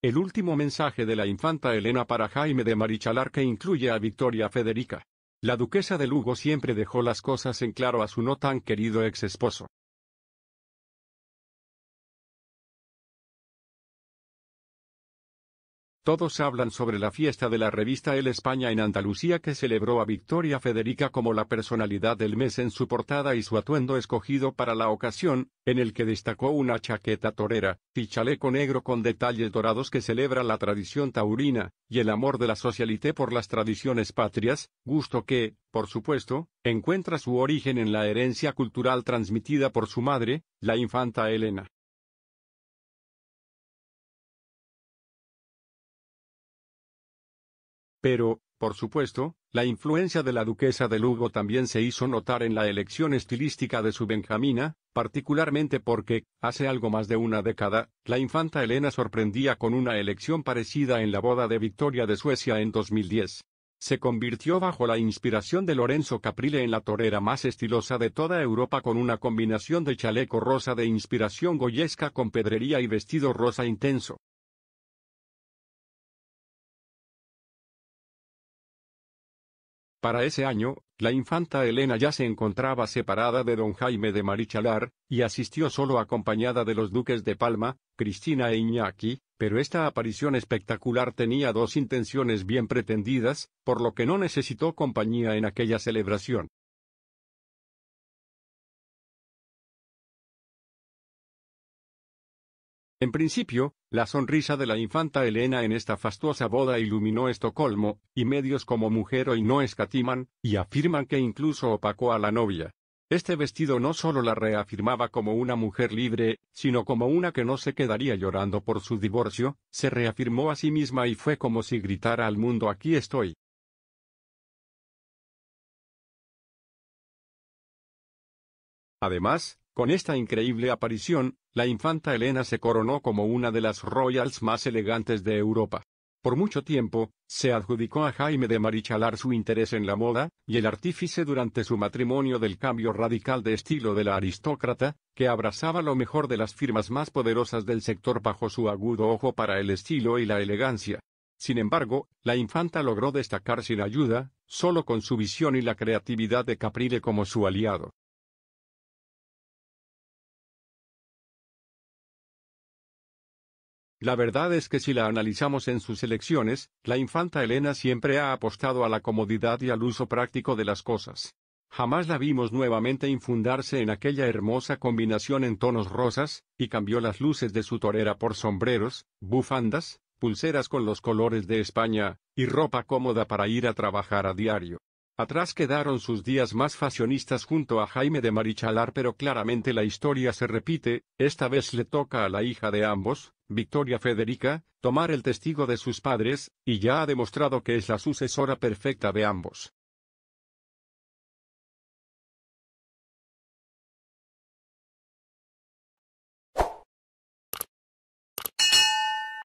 El último mensaje de la infanta Elena para Jaime de Marichalar que incluye a Victoria Federica. La duquesa de Lugo siempre dejó las cosas en claro a su no tan querido ex esposo. Todos hablan sobre la fiesta de la revista El España en Andalucía que celebró a Victoria Federica como la personalidad del mes en su portada y su atuendo escogido para la ocasión, en el que destacó una chaqueta torera, y chaleco negro con detalles dorados que celebra la tradición taurina, y el amor de la socialité por las tradiciones patrias, gusto que, por supuesto, encuentra su origen en la herencia cultural transmitida por su madre, la infanta Elena. Pero, por supuesto, la influencia de la duquesa de Lugo también se hizo notar en la elección estilística de su Benjamina, particularmente porque, hace algo más de una década, la infanta Elena sorprendía con una elección parecida en la boda de Victoria de Suecia en 2010. Se convirtió bajo la inspiración de Lorenzo Caprile en la torera más estilosa de toda Europa con una combinación de chaleco rosa de inspiración goyesca con pedrería y vestido rosa intenso. Para ese año, la infanta Elena ya se encontraba separada de don Jaime de Marichalar, y asistió solo acompañada de los duques de Palma, Cristina e Iñaki, pero esta aparición espectacular tenía dos intenciones bien pretendidas, por lo que no necesitó compañía en aquella celebración. En principio, la sonrisa de la infanta Elena en esta fastuosa boda iluminó Estocolmo, y medios como Mujer hoy no escatiman, y afirman que incluso opacó a la novia. Este vestido no solo la reafirmaba como una mujer libre, sino como una que no se quedaría llorando por su divorcio, se reafirmó a sí misma y fue como si gritara al mundo aquí estoy. Además, con esta increíble aparición, la infanta Elena se coronó como una de las royals más elegantes de Europa. Por mucho tiempo, se adjudicó a Jaime de Marichalar su interés en la moda, y el artífice durante su matrimonio del cambio radical de estilo de la aristócrata, que abrazaba lo mejor de las firmas más poderosas del sector bajo su agudo ojo para el estilo y la elegancia. Sin embargo, la infanta logró destacar sin ayuda, solo con su visión y la creatividad de Caprile como su aliado. La verdad es que si la analizamos en sus elecciones, la infanta Elena siempre ha apostado a la comodidad y al uso práctico de las cosas. Jamás la vimos nuevamente infundarse en aquella hermosa combinación en tonos rosas, y cambió las luces de su torera por sombreros, bufandas, pulseras con los colores de España, y ropa cómoda para ir a trabajar a diario. Atrás quedaron sus días más fashionistas junto a Jaime de Marichalar pero claramente la historia se repite, esta vez le toca a la hija de ambos, Victoria Federica, tomar el testigo de sus padres, y ya ha demostrado que es la sucesora perfecta de ambos.